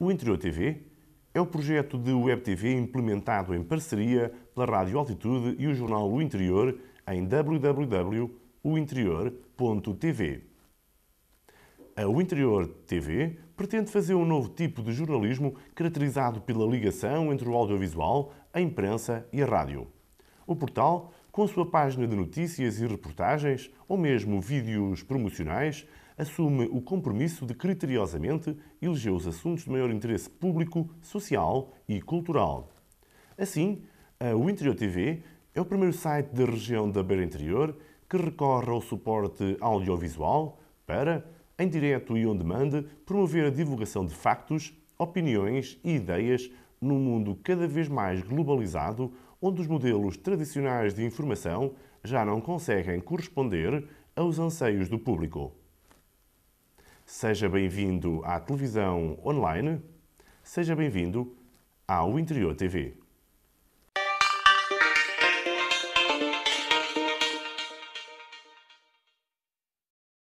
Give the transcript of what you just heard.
O Interior TV é o projeto de Web TV implementado em parceria pela Rádio Altitude e o jornal O Interior em www.ointerior.tv. A O Interior TV pretende fazer um novo tipo de jornalismo caracterizado pela ligação entre o audiovisual, a imprensa e a rádio. O portal, com sua página de notícias e reportagens, ou mesmo vídeos promocionais, assume o compromisso de criteriosamente eleger os assuntos de maior interesse público, social e cultural. Assim, o Interior TV é o primeiro site da região da Beira Interior que recorre ao suporte audiovisual para, em direto e on demand, promover a divulgação de factos, opiniões e ideias num mundo cada vez mais globalizado, onde os modelos tradicionais de informação já não conseguem corresponder aos anseios do público. Seja bem-vindo à televisão online, seja bem-vindo ao Interior TV.